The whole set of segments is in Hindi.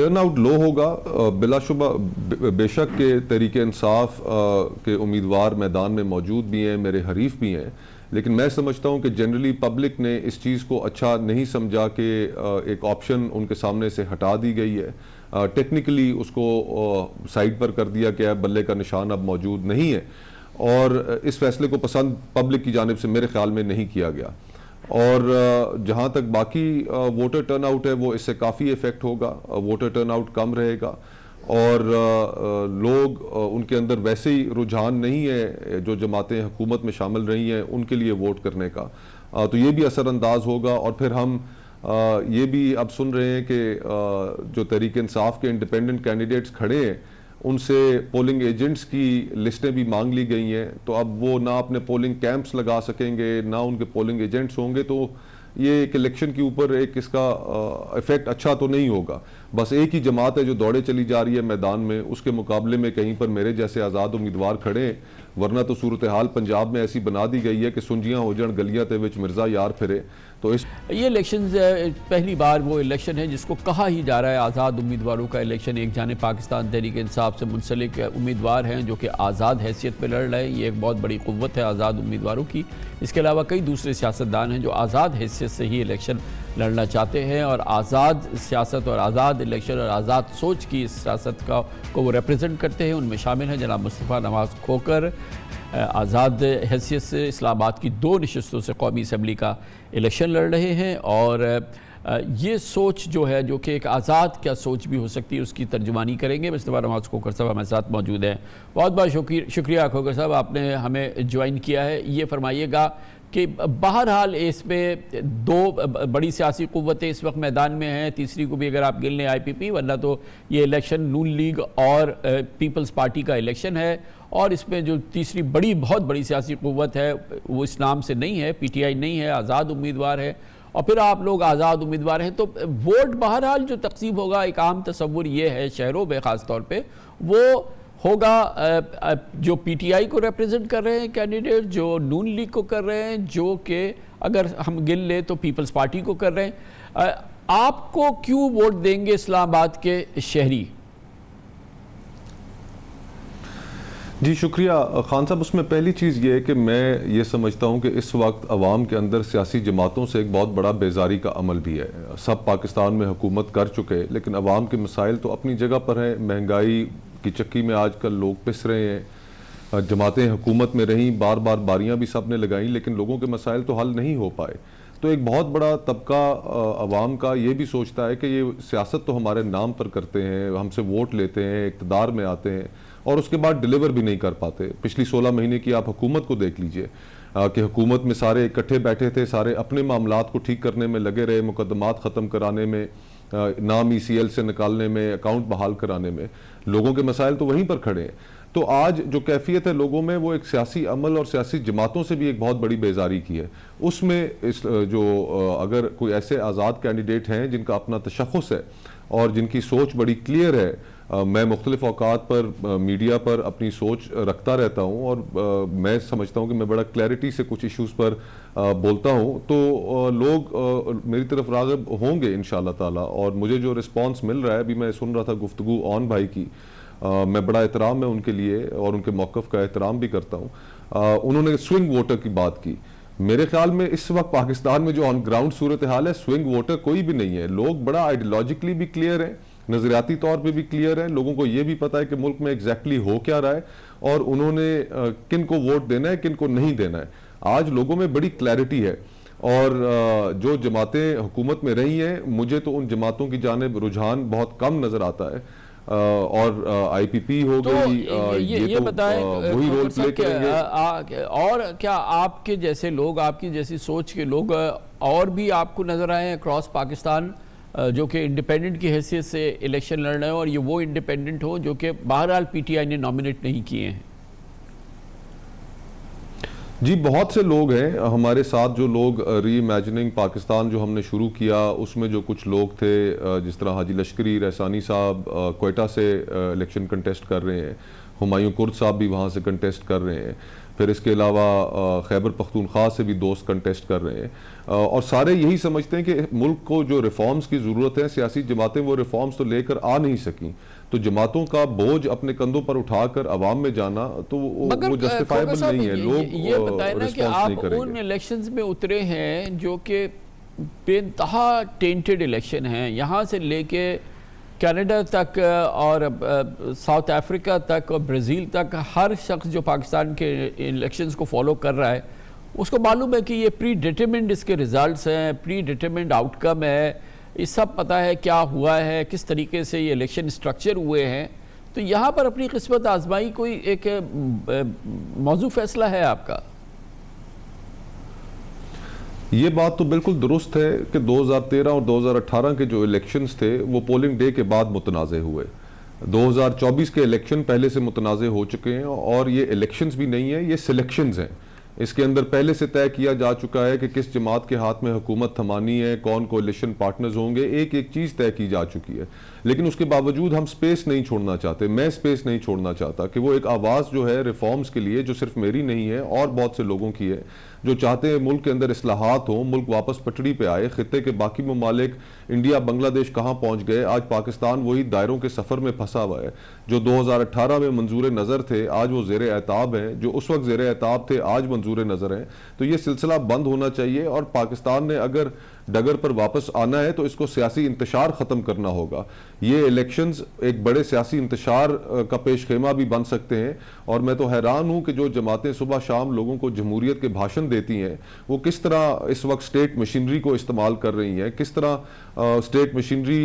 टर्न आउट लो होगा बिलाशुबा बेशक के तरीके इंसाफ के उम्मीदवार मैदान में मौजूद भी हैं मेरे हरीफ भी हैं लेकिन मैं समझता हूं कि जनरली पब्लिक ने इस चीज़ को अच्छा नहीं समझा कि एक ऑप्शन उनके सामने से हटा दी गई है टेक्निकली उसको साइड पर कर दिया गया बल्ले का निशान अब मौजूद नहीं है और इस फैसले को पसंद पब्लिक की जानब से मेरे ख्याल में नहीं किया गया और जहाँ तक बाकी वोटर टर्नआउट है वो इससे काफ़ी इफेक्ट होगा वोटर टर्नआउट कम रहेगा और लोग उनके अंदर वैसे ही रुझान नहीं है जो जमातें हुकूमत में शामिल रही हैं उनके लिए वोट करने का तो ये भी असरानंदाज होगा और फिर हम ये भी अब सुन रहे हैं कि जो तहरीक इंसाफ के इंडिपेंडेंट कैंडिडेट्स खड़े हैं उनसे पोलिंग एजेंट्स की लिस्टें भी मांग ली गई हैं तो अब वो ना अपने पोलिंग कैंप्स लगा सकेंगे ना उनके पोलिंग एजेंट्स होंगे तो ये एक इलेक्शन के ऊपर एक इसका इफेक्ट अच्छा तो नहीं होगा बस एक ही जमात है जो दौड़े चली जा रही है मैदान में उसके मुकाबले में कहीं पर मेरे जैसे आज़ाद उम्मीदवार खड़े हैं वरना तो सूरत हाल पंजाब में ऐसी बना दी गई है कि सुंजियाँ हो जाए गलियाँ तो मिर्ज़ा यार फिरे तो इस ये इलेक्शन पहली बार वो इलेक्शन है जिसको कहा ही जा रहा है आज़ाद उम्मीदवारों का इलेक्शन एक जाने पाकिस्तान तहरीक इंसाफ से मुंसलिक उम्मीदवार हैं जो कि आज़ाद हैसियत पर लड़ रहे हैं ये एक बहुत बड़ी क़वत है आज़ाद उम्मीदवारों की इसके अलावा कई दूसरे सियासतदान हैं जो आज़ाद हैसियत से ही इलेक्शन लड़ना चाहते हैं और आज़ाद सियासत और आज़ाद इलेक्शन और आज़ाद सोच की इस सियासत का को वो रिप्रेजेंट करते हैं उनमें शामिल हैं जनाब मुस्तफ़ा नवाज़ खोकर आज़ाद हैसियत से इस्लामाबाद की दो नशस्तों से कौमी इसम्बली का इलेक्शन लड़ रहे हैं और ये सोच जो है जो कि एक आज़ाद क्या सोच भी हो सकती है उसकी तर्जुमानी करेंगे मुस्तफ़ा नवाज कोकर साहब हमारे साथ मौजूद हैं बहुत बहुत शुक्रिया खोकर साहब आपने हमें ज्वाइन किया है ये फरमाइएगा कि बहरहाल इसमें दो बड़ी सियासी क़वतें इस वक्त मैदान में हैं तीसरी को भी अगर आप गिन लें आई पी पी वरना तो ये इलेक्शन नून लीग और पीपल्स पार्टी का इलेक्शन है और इसमें जो तीसरी बड़ी बहुत बड़ी सियासी क़वत है वो इस्लाम से नहीं है पीटीआई नहीं है आज़ाद उम्मीदवार है और फिर आप लोग आज़ाद उम्मीदवार हैं तो वोट बहरहाल जो तकसीम होगा एक आम तस्वुर ये है शहरों में ख़ास तौर पर वो होगा जो पीटीआई को रिप्रेजेंट कर रहे हैं कैंडिडेट जो नून लीग को कर रहे हैं जो कि अगर हम गिन लें तो पीपल्स पार्टी को कर रहे हैं आपको क्यों वोट देंगे इस्लामाबाद के शहरी जी शुक्रिया खान साहब उसमें पहली चीज़ ये है कि मैं ये समझता हूँ कि इस वक्त आवाम के अंदर सियासी जमातों से एक बहुत बड़ा बेजारी का अमल भी है सब पाकिस्तान में हुकूमत कर चुके लेकिन अवाम के मसाइल तो अपनी जगह पर हैं महंगाई की चक्की में आज कल लोग पिस रहे हैं जमातें हुकूमत में रहीं बार बार बारियाँ भी सब ने लगाईं लेकिन लोगों के मसाइल तो हल नहीं हो पाए तो एक बहुत बड़ा तबका आवाम का ये भी सोचता है कि ये सियासत तो हमारे नाम पर करते हैं हमसे वोट लेते हैं इकतदार में आते हैं और उसके बाद डिलीवर भी नहीं कर पाते पिछली 16 महीने की आप हुकूमत को देख लीजिए कि हुकूमत में सारे इकट्ठे बैठे थे सारे अपने मामला को ठीक करने में लगे रहे मुकदमात ख़त्म कराने में नाम ई e से निकालने में अकाउंट बहाल कराने में लोगों के मसाइल तो वहीं पर खड़े हैं तो आज जो कैफियत है लोगों में वो एक सियासी अमल और सियासी जमातों से भी एक बहुत बड़ी बेजारी की है उसमें इस जो अगर कोई ऐसे आज़ाद कैंडिडेट हैं जिनका अपना तशखस है और जिनकी सोच बड़ी क्लियर है आ, मैं मुख्तलिफ अवकात पर आ, मीडिया पर अपनी सोच रखता रहता हूँ और आ, मैं समझता हूँ कि मैं बड़ा क्लैरिटी से कुछ इशूज़ पर आ, बोलता हूँ तो आ, लोग आ, मेरी तरफ रागब होंगे इन ताला और मुझे जो रिस्पॉन्स मिल रहा है अभी मैं सुन रहा था गुफ्तु ऑन भाई की आ, मैं बड़ा एहतराम है उनके लिए और उनके मौक़ का एहतराम भी करता हूँ उन्होंने स्विंग वोटर की बात की मेरे ख्याल में इस वक्त पाकिस्तान में जो ऑन ग्राउंड सूरत हाल है स्विंग वोटर कोई भी नहीं है लोग बड़ा आइडियोलॉजिकली भी क्लियर हैं नज़रियाती तौर पे भी क्लियर हैं लोगों को ये भी पता है कि मुल्क में एग्जैक्टली exactly हो क्या रहा है और उन्होंने किन को वोट देना है किन को नहीं देना है आज लोगों में बड़ी क्लैरिटी है और जो जमातें हुकूमत में रही हैं मुझे तो उन जमातों की जानब रुझान बहुत कम नज़र आता है और आईपीपी हो तो गई ये, ये, ये तो बताएं वही रोल तो प्ले करेंगे आ, और क्या आपके जैसे लोग आपकी जैसी सोच के लोग और भी आपको नजर आए हैं क्रॉस पाकिस्तान जो कि इंडिपेंडेंट की हैसियत से इलेक्शन लड़ रहे हैं और ये वो इंडिपेंडेंट हो जो कि बहरहाल पीटीआई ने नॉमिनेट नहीं किए हैं जी बहुत से लोग हैं हमारे साथ जो लोग री पाकिस्तान जो हमने शुरू किया उसमें जो कुछ लोग थे जिस तरह हाजी लश्करी रहसानी साहब कोयटा से इलेक्शन कंटेस्ट कर रहे हैं हमायूं कुर्द साहब भी वहाँ से कंटेस्ट कर रहे हैं फिर इसके अलावा खैबर पख्तूनख्वा से भी दोस्त कंटेस्ट कर रहे हैं और सारे यही समझते हैं कि मुल्क को जो रिफॉर्म्स की ज़रूरत है सियासी जमातें वो रिफॉर्म्स तो लेकर आ नहीं सकी तो जमातों का बोझ अपने कंधों पर उठाकर आवाम में जाना तो वो, जस्टिफाइबल नहीं है लोग ये, कि आप उन इलेक्शंस में उतरे हैं जो कि बेतहा टेंटेड इलेक्शन हैं यहाँ से लेके कनाडा तक और साउथ अफ्रीका तक और ब्राज़ील तक हर शख्स जो पाकिस्तान के इलेक्शंस को फॉलो कर रहा है उसको मालूम है कि ये प्री डिटर्मेंट इसके रिज़ल्ट हैं प्री डिटर्मेंट आउटकम है ये सब पता है क्या हुआ है किस तरीके से ये इलेक्शन स्ट्रक्चर हुए हैं तो यहाँ पर अपनी किस्मत आजमाई कोई एक मौजू फैसला है आपका ये बात तो बिल्कुल दुरुस्त है कि 2013 और 2018 के जो इलेक्शंस थे वो पोलिंग डे के बाद मुतनाज़ हुए 2024 के इलेक्शन पहले से मुतनाज़ हो चुके हैं और ये इलेक्शंस भी नहीं है ये सिलेक्शंस हैं इसके अंदर पहले से तय किया जा चुका है कि किस जमात के हाथ में हुकूमत थमानी है कौन कोलिशन पार्टनर्स होंगे एक एक चीज़ तय की जा चुकी है लेकिन उसके बावजूद हम स्पेस नहीं छोड़ना चाहते मैं स्पेस नहीं छोड़ना चाहता कि वो एक आवाज़ जो है रिफॉर्म्स के लिए जो सिर्फ मेरी नहीं है और बहुत से लोगों की है जो चाहते हैं मुल्क के अंदर असलाहत हों मुल्क वापस पटड़ी पर आए खत्े के बाकी ममालिक इंडिया बंग्लादेश कहाँ पहुँच गए आज पाकिस्तान वही दायरों के सफ़र में फंसा हुआ है जो दो हज़ार अठारह में मंजूर नज़र थे आज वो जेर एहताब हैं जो उस वक्त जेर एहताब थे आज मंजूर नज़र हैं तो ये सिलसिला बंद होना चाहिए और पाकिस्तान ने अगर डगर पर वापस आना है तो इसको सियासी इंतशार ख़त्म करना होगा ये इलेक्शंस एक बड़े सियासी इंतशार का पेश खेमा भी बन सकते हैं और मैं तो हैरान हूं कि जो जमातें सुबह शाम लोगों को जमहूरियत के भाषण देती हैं वो किस तरह इस वक्त स्टेट मशीनरी को इस्तेमाल कर रही हैं किस तरह स्टेट मशीनरी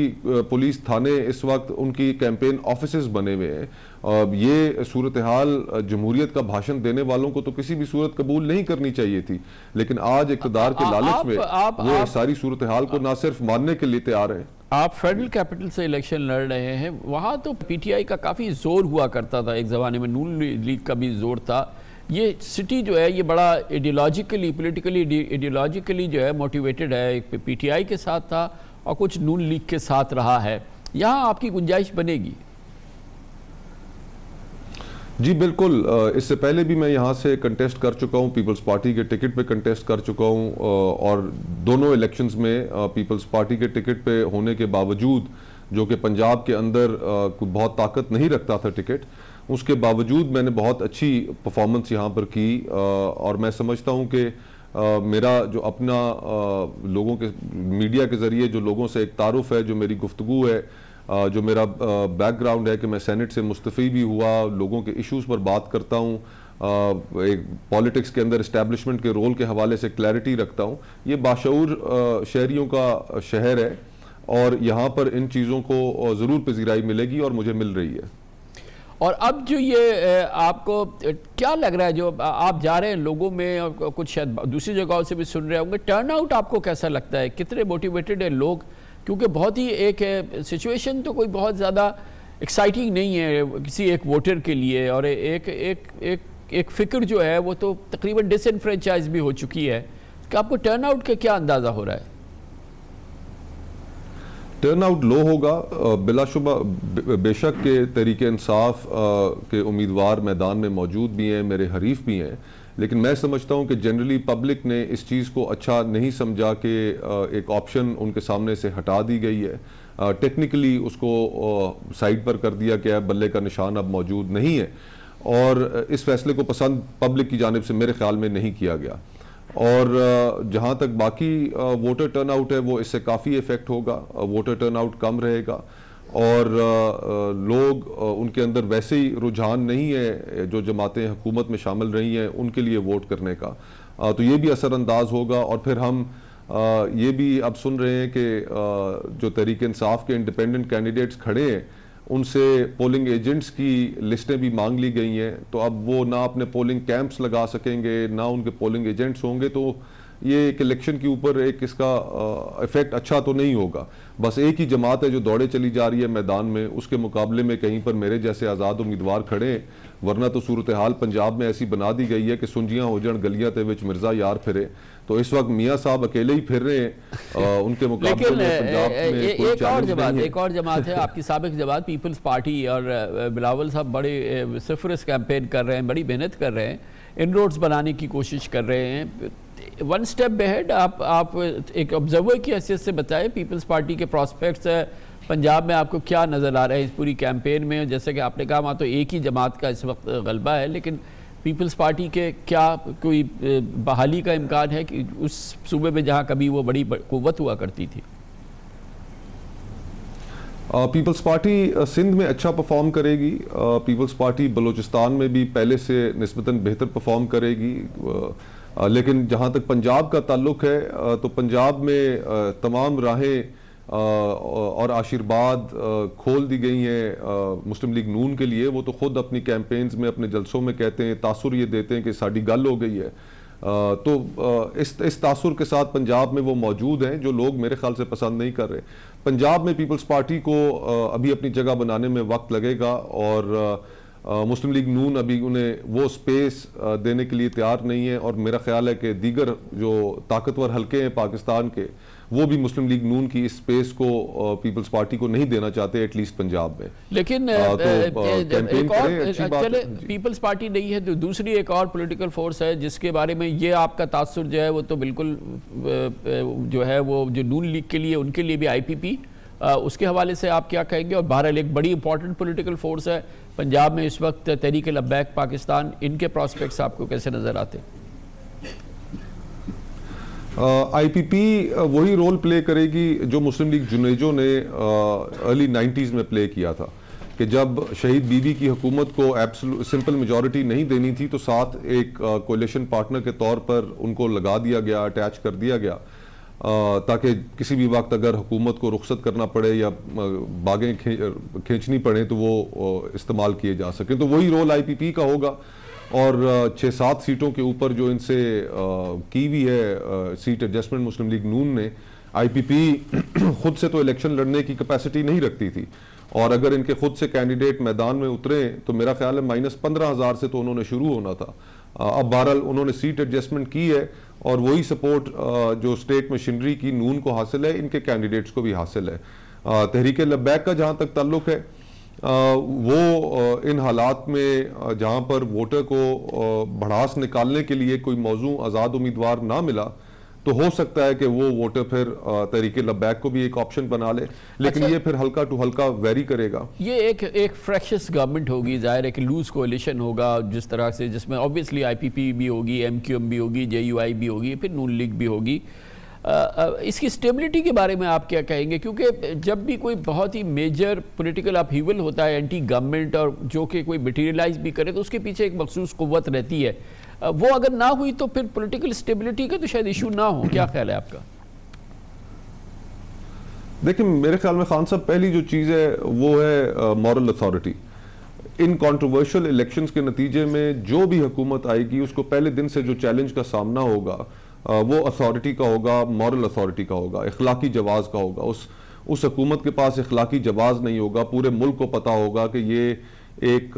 पुलिस थाने इस वक्त उनकी कैंपेन ऑफिस बने हुए हैं ये सूरत हाल जमहूरियत का भाषण देने वालों को तो किसी भी सूरत कबूल नहीं करनी चाहिए थी लेकिन आज इकतदार के लालच में आप, वो आप, सारी सूरत हाल को ना सिर्फ मानने के लिए तैयार है आप फेडरल कैपिटल से इलेक्शन लड़ रहे हैं वहाँ तो पीटीआई का काफ़ी जोर हुआ करता था एक ज़माने में नून लीग का भी जोर था ये सिटी जो है ये बड़ा आइडियोलॉजिकली पोलिटिकली आइडियोलॉजिकली जो है मोटिवेटेड है एक आई के साथ था और कुछ नून लीग के साथ रहा है यहाँ आपकी गुंजाइश बनेगी जी बिल्कुल इससे पहले भी मैं यहाँ से कंटेस्ट कर चुका हूँ पीपल्स पार्टी के टिकट पे कंटेस्ट कर चुका हूँ और दोनों इलेक्शंस में पीपल्स पार्टी के टिकट पे होने के बावजूद जो कि पंजाब के अंदर बहुत ताकत नहीं रखता था टिकट उसके बावजूद मैंने बहुत अच्छी परफॉर्मेंस यहाँ पर की और मैं समझता हूँ कि मेरा जो अपना लोगों के मीडिया के ज़रिए जो लोगों से एक तारुफ है जो मेरी गुफ्तु है जो मेरा बैकग्राउंड है कि मैं सेनेट से मुस्तफ़ी भी हुआ लोगों के इश्यूज़ पर बात करता हूँ एक पॉलिटिक्स के अंदर इस्टेबलिशमेंट के रोल के हवाले से क्लैरिटी रखता हूँ ये बाशूर शहरीों का शहर है और यहाँ पर इन चीज़ों को ज़रूर पजीराई मिलेगी और मुझे मिल रही है और अब जो ये आपको क्या लग रहा है जो आप जा रहे हैं लोगों में और कुछ शायद दूसरी जगहों से भी सुन रहे होंगे टर्नआउट आपको कैसा लगता है कितने मोटिवेटेड है लोग क्योंकि बहुत ही एक सिचुएशन तो कोई बहुत ज़्यादा एक्साइटिंग नहीं है किसी एक वोटर के लिए और एक एक एक एक फ़िक्र जो है वो तो तकरीबन डिसनफ्रेंचाइज भी हो चुकी है कि तो आपको टर्न आउट का क्या अंदाज़ा हो रहा है टर्न आउट लो होगा बिलाशुबा बेशक के तरीके इंसाफ के उम्मीदवार मैदान में मौजूद भी हैं मेरे हरीफ भी हैं लेकिन मैं समझता हूँ कि जनरली पब्लिक ने इस चीज़ को अच्छा नहीं समझा कि एक ऑप्शन उनके सामने से हटा दी गई है टेक्निकली उसको साइड पर कर दिया गया बल्ले का निशान अब मौजूद नहीं है और इस फैसले को पसंद पब्लिक की जानब से मेरे ख्याल में नहीं किया गया और जहाँ तक बाकी वोटर टर्नआउट है वो इससे काफ़ी इफ़ेक्ट होगा वोटर टर्नआउट कम रहेगा और लोग उनके अंदर वैसे ही रुझान नहीं है जो जमातें हुकूमत में शामिल रही हैं उनके लिए वोट करने का तो ये भी असरानंदाज होगा और फिर हम ये भी अब सुन रहे हैं कि जो तहरीक इंसाफ के इंडिपेंडेंट कैंडिडेट्स खड़े हैं उनसे पोलिंग एजेंट्स की लिस्टें भी मांग ली गई हैं तो अब वो ना अपने पोलिंग कैंप्स लगा सकेंगे ना उनके पोलिंग एजेंट्स होंगे तो ये एक इलेक्शन के ऊपर एक इसका इफेक्ट अच्छा तो नहीं होगा बस एक ही जमात है जो दौड़े चली जा रही है मैदान में उसके मुकाबले में कहीं पर मेरे जैसे आज़ाद उम्मीदवार खड़े हैं वरना तो सूरत हाल पंजाब में ऐसी बना दी गई है कि सुंजियाँ हो जाए गलियाँ ते बिच मिर्जा यार फिरे तो इस वक्त मियाँ साहब अकेले ही फिर रहे हैं उनके मुकाबले में पंजाब में ए, एक और जमात एक और जमात है आपकी सबक जमात पीपल्स पार्टी और बिलावल साहब बड़े सिफरस कैंपेन कर रहे हैं बड़ी मेहनत कर रहे हैं इन रोड्स बनाने की कोशिश कर रहे हैं वन स्टेप बेहड आप आप एक ऑब्जर्वर की हैसियत से बताएं पीपल्स पार्टी के प्रॉस्पेक्ट्स है पंजाब में आपको क्या नज़र आ रहा है इस पूरी कैंपेन में जैसे कि आपने कहा वहाँ तो एक ही जमात का इस वक्त गलबा है लेकिन पीपल्स पार्टी के क्या कोई बहाली का इम्कान है कि उस सूबे में जहाँ कभी वो बड़ी कुवत हुआ करती थी पीपल्स पार्टी सिंध में अच्छा परफॉर्म करेगी पीपल्स पार्टी बलूचिस्तान में भी पहले से नस्बता बेहतर परफॉर्म करेगी लेकिन जहाँ तक पंजाब का ताल्लुक है तो पंजाब में तमाम राहें और आशीर्वाद खोल दी गई हैं मुस्लिम लीग नून के लिए वो तो ख़ुद अपनी कैंपेन्स में अपने जलसों में कहते हैं तासुर ये देते हैं कि साड़ी गल हो गई है तो इस इस तासुर के साथ पंजाब में वो मौजूद हैं जो लोग मेरे ख्याल से पसंद नहीं कर रहे पंजाब में पीपल्स पार्टी को अभी अपनी जगह बनाने में वक्त लगेगा और मुस्लिम लीग नून अभी उन्हें वो स्पेस देने के लिए तैयार नहीं है और मेरा ख्याल है कि दीगर जो ताकतवर हलके हैं पाकिस्तान के वो भी मुस्लिम लीग नून की इस स्पेस को पीपल्स पार्टी को नहीं देना चाहते एटलीस्ट पंजाब में लेकिन आ, तो, आ, एक और पीपल्स पार्टी नहीं है तो दूसरी एक और पॉलिटिकल फोर्स है जिसके बारे में ये आपका तासर जो है वो तो बिल्कुल जो है वो जो नून लीग के लिए उनके लिए भी आईपीपी पी उसके हवाले से आप क्या कहेंगे और बहरहाल एक बड़ी इंपॉर्टेंट पोलिटिकल फोर्स है पंजाब में इस वक्त तहरीक लबैक पाकिस्तान इनके प्रॉस्पेक्ट्स आपको कैसे नज़र आते पी आईपीपी वही रोल प्ले करेगी जो मुस्लिम लीग जुनेजो ने अर्ली नाइन्टीज़ में प्ले किया था कि जब शहीद बीबी की हुकूमत को सिंपल मेजॉरिटी नहीं देनी थी तो साथ एक कोलेशन पार्टनर के तौर पर उनको लगा दिया गया अटैच कर दिया गया ताकि किसी भी वक्त अगर हुकूमत को रुख्सत करना पड़े या बागें खे, खींचनी पड़े तो वो इस्तेमाल किए जा सकें तो वही रोल आई पी पी का होगा और छः सात सीटों के ऊपर जो इनसे की हुई है seat adjustment Muslim league Noon ने आई पी पी खुद से तो इलेक्शन लड़ने की कैपेसिटी नहीं रखती थी और अगर इनके खुद से कैंडिडेट मैदान में उतरे तो मेरा ख्याल है माइनस पंद्रह हज़ार से तो उन्होंने शुरू होना था अब बहरहाल उन्होंने सीट एडजस्टमेंट की है और वही सपोर्ट जो स्टेट मशीनरी की नून को हासिल है इनके कैंडिडेट्स को भी हासिल है तहरीक लब्बैक का जहाँ तक ताल्लुक है वो इन हालात में जहाँ पर वोटर को भड़ास निकालने के लिए कोई मौजू आज़ाद उम्मीदवार ना मिला तो हो सकता है कि वो वोटर फिर तरीके लबैक को भी एक ऑप्शन बना ले लेकिन अच्छा, ये फिर हल्का टू हल्का वेरी करेगा ये एक एक फ्रैक्शस गवर्नमेंट होगी जाहिर है कि लूज कोलिशन होगा जिस तरह से जिसमें ऑब्वियसली आईपीपी भी होगी एमक्यूएम भी होगी जे भी होगी फिर नून लीग भी होगी इसकी स्टेबिलिटी के बारे में आप क्या कहेंगे क्योंकि जब भी कोई बहुत ही मेजर पोलिटिकल अपहीवल होता है एंटी गवर्नमेंट और जो कि कोई मटीरियलाइज भी करे तो उसके पीछे एक मखसूस कुत रहती है वो अगर ना हुई तो फिर पॉलिटिकल स्टेबिलिटी का तो शायद इशू ना हो क्या ख्याल है आपका देखिए मेरे ख्याल में खान साहब पहली जो चीज़ है वो है moral authority in controversial elections के नतीजे में जो भी हुकूमत आएगी उसको पहले दिन से जो चैलेंज का सामना होगा वो अथॉरिटी का होगा मॉरल अथॉरिटी का होगा इखलाकी जवाज़ का होगा उस उस हुकूमत के पास इखलाकी जवाज़ नहीं होगा पूरे मुल्क को पता होगा कि ये एक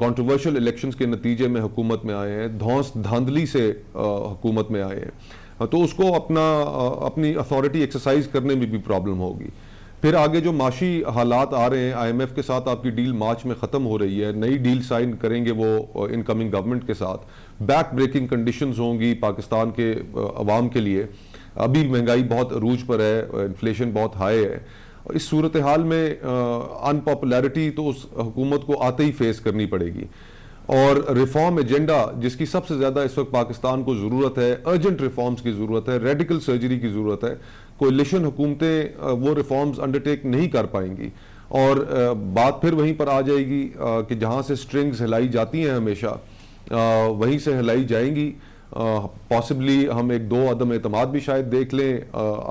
कंट्रोवर्शियल इलेक्शंस के नतीजे में हुकूमत में आए हैं धौंस धांधली से हुकूमत में आए हैं हाँ, तो उसको अपना अपनी अथॉरिटी एक्सरसाइज करने में भी प्रॉब्लम होगी फिर आगे जो माशी हालात आ रहे हैं आईएमएफ के साथ आपकी डील मार्च में ख़त्म हो रही है नई डील साइन करेंगे वो इनकमिंग गवर्नमेंट के साथ बैक ब्रेकिंग कंडीशंस होंगी पाकिस्तान के आवाम के लिए अभी महंगाई बहुत रूज पर है इन्फ्लेशन बहुत हाई है इस सूरत हाल में अनपॉपुलैरिटी तो उस हुकूमत को आते ही फेस करनी पड़ेगी और रिफॉर्म एजेंडा जिसकी सबसे ज़्यादा इस वक्त पाकिस्तान को ज़रूरत है अर्जेंट रिफॉर्म्स की ज़रूरत है रेडिकल सर्जरी की ज़रूरत है कोलिशन हुकूमतें वो रिफॉर्म्स अंडरटेक नहीं कर पाएंगी और बात फिर वहीं पर आ जाएगी कि जहाँ से स्ट्रिंग्स हिलाई जाती हैं हमेशा वहीं से हिलाई जाएंगी पॉसिबली हम एक दो अदम अतमाद भी शायद देख लें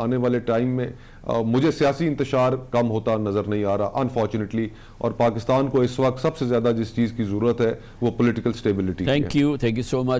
आने वाले टाइम में मुझे सियासी इंतशार कम होता नज़र नहीं आ रहा अनफॉर्चुनेटली और पाकिस्तान को इस वक्त सबसे ज़्यादा जिस चीज़ की ज़रूरत है वो political stability thank you thank you so much